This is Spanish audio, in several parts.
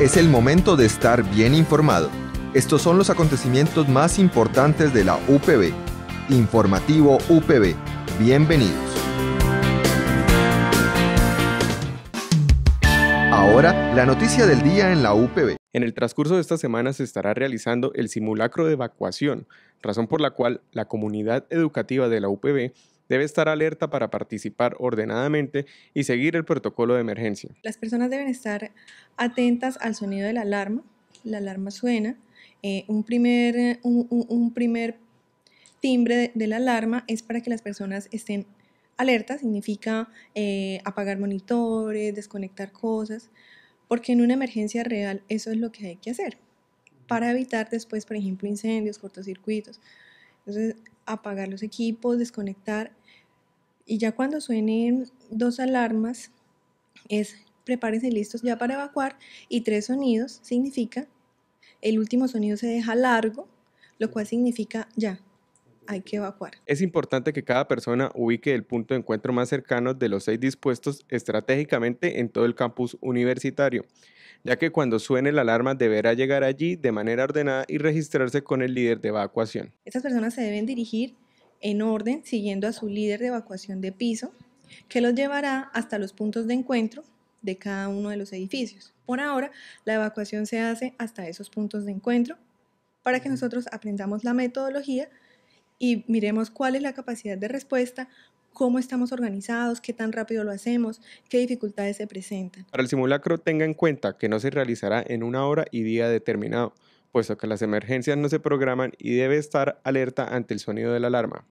Es el momento de estar bien informado. Estos son los acontecimientos más importantes de la UPB. Informativo UPB. Bienvenidos. Ahora, la noticia del día en la UPB. En el transcurso de esta semana se estará realizando el simulacro de evacuación, razón por la cual la comunidad educativa de la UPB debe estar alerta para participar ordenadamente y seguir el protocolo de emergencia. Las personas deben estar atentas al sonido de la alarma. La alarma suena. Eh, un, primer, eh, un, primer timbre de, la alarma es para que las personas estén alertas, significa eh, apagar monitores, desconectar cosas, porque en una emergencia real eso es lo que hay que hacer para evitar después, por ejemplo, incendios, cortocircuitos. Entonces, apagar los equipos, desconectar. Y ya cuando suenen dos alarmas, es prepárense listos ya para evacuar. Y tres sonidos significa, el último sonido se deja largo, lo cual significa ya, hay que evacuar. Es importante que cada persona ubique el punto de encuentro más cercano de los seis dispuestos estratégicamente en todo el campus universitario, ya que cuando suene la alarma deberá llegar allí de manera ordenada y registrarse con el líder de evacuación. Estas personas se deben dirigir en orden siguiendo a su líder de evacuación de piso, que los llevará hasta los puntos de encuentro de cada uno de los edificios. Por ahora, la evacuación se hace hasta esos puntos de encuentro para que nosotros aprendamos la metodología y miremos cuál es la capacidad de respuesta, cómo estamos organizados, qué tan rápido lo hacemos, qué dificultades se presentan. Para el simulacro tenga en cuenta que no se realizará en una hora y día determinado, puesto que las emergencias no se programan y debe estar alerta ante el sonido de la alarma.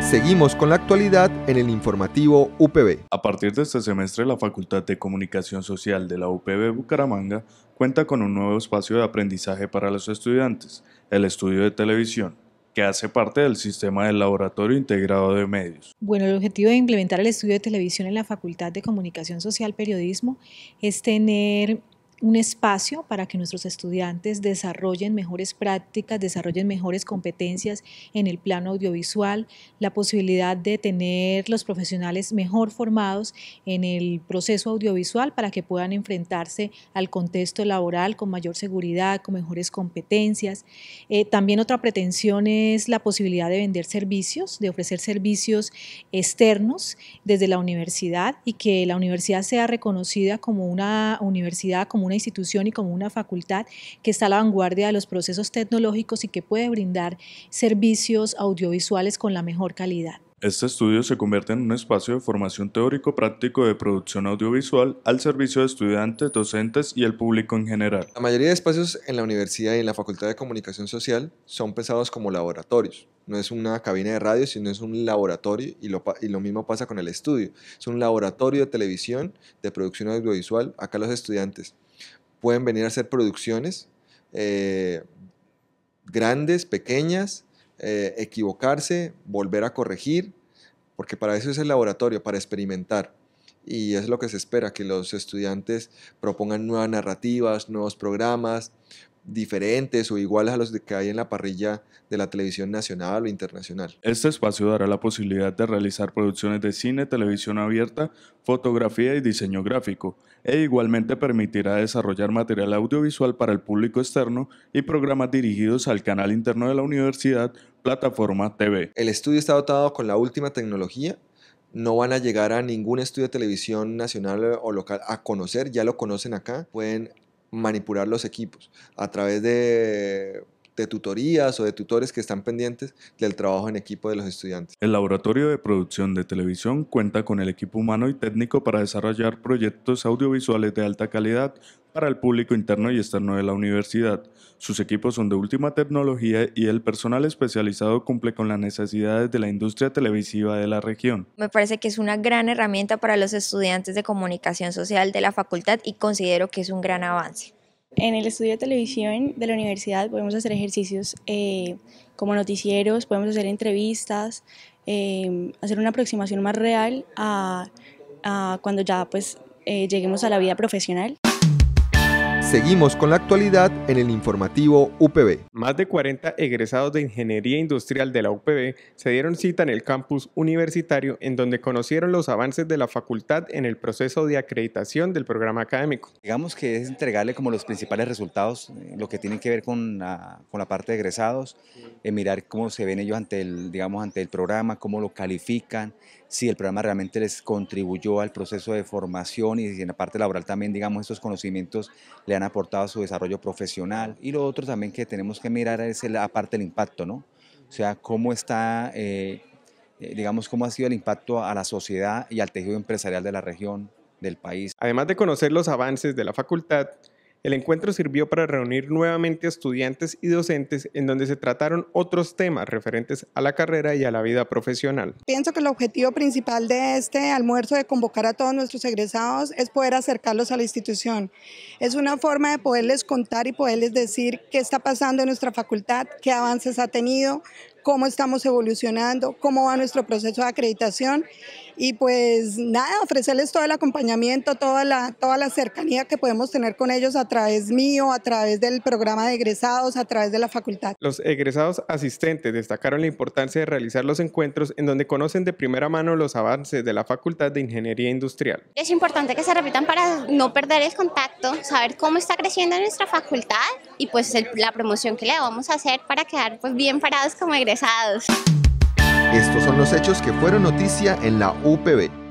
Seguimos con la actualidad en el informativo UPB. A partir de este semestre, la Facultad de Comunicación Social de la UPB Bucaramanga cuenta con un nuevo espacio de aprendizaje para los estudiantes, el estudio de televisión que hace parte del sistema del Laboratorio Integrado de Medios. Bueno, el objetivo de implementar el estudio de televisión en la Facultad de Comunicación Social Periodismo es tener un espacio para que nuestros estudiantes desarrollen mejores prácticas, desarrollen mejores competencias en el plano audiovisual, la posibilidad de tener los profesionales mejor formados en el proceso audiovisual para que puedan enfrentarse al contexto laboral con mayor seguridad, con mejores competencias. Eh, también otra pretensión es la posibilidad de vender servicios, de ofrecer servicios externos desde la universidad y que la universidad sea reconocida como una universidad, como una institución y como una facultad que está a la vanguardia de los procesos tecnológicos y que puede brindar servicios audiovisuales con la mejor calidad. Este estudio se convierte en un espacio de formación teórico-práctico de producción audiovisual al servicio de estudiantes, docentes y el público en general. La mayoría de espacios en la universidad y en la Facultad de Comunicación Social son pensados como laboratorios. No es una cabina de radio, sino es un laboratorio y lo mismo pasa con el estudio. Es un laboratorio de televisión, de producción audiovisual. Acá los estudiantes pueden venir a hacer producciones eh, grandes, pequeñas, eh, equivocarse, volver a corregir, porque para eso es el laboratorio, para experimentar. Y es lo que se espera, que los estudiantes propongan nuevas narrativas, nuevos programas, diferentes o iguales a los que hay en la parrilla de la televisión nacional o internacional. Este espacio dará la posibilidad de realizar producciones de cine, televisión abierta, fotografía y diseño gráfico, e igualmente permitirá desarrollar material audiovisual para el público externo y programas dirigidos al canal interno de la universidad, plataforma TV. El estudio está dotado con la última tecnología no van a llegar a ningún estudio de televisión nacional o local a conocer, ya lo conocen acá, pueden manipular los equipos a través de de tutorías o de tutores que están pendientes del trabajo en equipo de los estudiantes. El Laboratorio de Producción de Televisión cuenta con el equipo humano y técnico para desarrollar proyectos audiovisuales de alta calidad para el público interno y externo de la universidad. Sus equipos son de última tecnología y el personal especializado cumple con las necesidades de la industria televisiva de la región. Me parece que es una gran herramienta para los estudiantes de comunicación social de la facultad y considero que es un gran avance. En el estudio de televisión de la universidad podemos hacer ejercicios eh, como noticieros, podemos hacer entrevistas, em, hacer una aproximación más real a, cuando ya pues eh, lleguemos a la vida profesional. Seguimos con la actualidad en el informativo UPB. Más de 40 egresados de Ingeniería Industrial de la UPB se dieron cita en el campus universitario en donde conocieron los avances de la facultad en el proceso de acreditación del programa académico. Digamos que es entregarle como los principales resultados, eh, lo que tiene que ver con la, parte de egresados, en eh, mirar cómo se ven ellos ante el, digamos, ante el programa, cómo lo califican, si el programa realmente les contribuyó al proceso de formación y en la parte laboral también, digamos, estos conocimientos le han aportado a su desarrollo profesional. Y lo otro también que tenemos que mirar es la parte del impacto, ¿no? O sea, cómo está, eh, eh, digamos, cómo ha sido el impacto a la sociedad y al tejido empresarial de la región, del país. Además de conocer los avances de la facultad, el encuentro sirvió para reunir nuevamente a estudiantes y docentes en donde se trataron otros temas referentes a la carrera y a la vida profesional. Pienso que el objetivo principal de este almuerzo de convocar a todos nuestros egresados es poder acercarlos a la institución. Es una forma de poderles contar y poderles decir qué está pasando en nuestra facultad, qué avances ha tenido, cómo estamos evolucionando, cómo va nuestro proceso de acreditación y pues nada, ofrecerles todo el acompañamiento, toda la, toda la cercanía que podemos tener con ellos a través mío, a través del programa de egresados, a través de la facultad. Los egresados asistentes destacaron la importancia de realizar los encuentros en donde conocen de primera mano los avances de la Facultad de Ingeniería Industrial. Es importante que se repitan para no perder el contacto, saber cómo está creciendo nuestra facultad y pues la promoción que le vamos a hacer para quedar pues bien parados como egresados estos son los hechos que fueron noticia en la UPB.